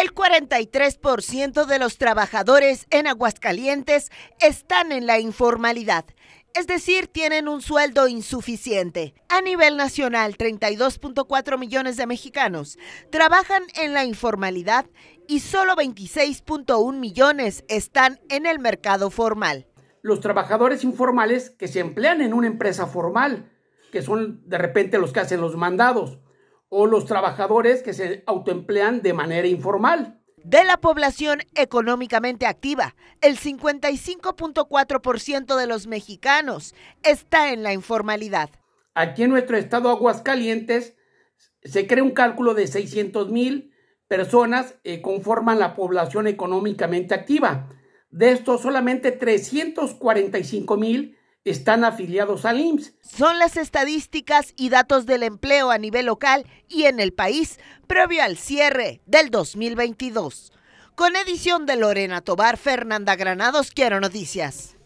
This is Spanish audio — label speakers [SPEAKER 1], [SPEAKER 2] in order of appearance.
[SPEAKER 1] El 43% de los trabajadores en Aguascalientes están en la informalidad, es decir, tienen un sueldo insuficiente. A nivel nacional, 32.4 millones de mexicanos trabajan en la informalidad y solo 26.1 millones están en el mercado formal. Los trabajadores informales que se emplean en una empresa formal, que son de repente los que hacen los mandados, o los trabajadores que se autoemplean de manera informal. De la población económicamente activa, el 55.4% de los mexicanos está en la informalidad. Aquí en nuestro estado Aguascalientes se cree un cálculo de 600 mil personas
[SPEAKER 2] que eh, conforman la población económicamente activa. De estos, solamente
[SPEAKER 1] 345 mil están afiliados al IMSS. Son las estadísticas y datos del empleo a nivel local y en el país previo al cierre del 2022. Con edición de Lorena Tobar, Fernanda Granados, Quiero Noticias.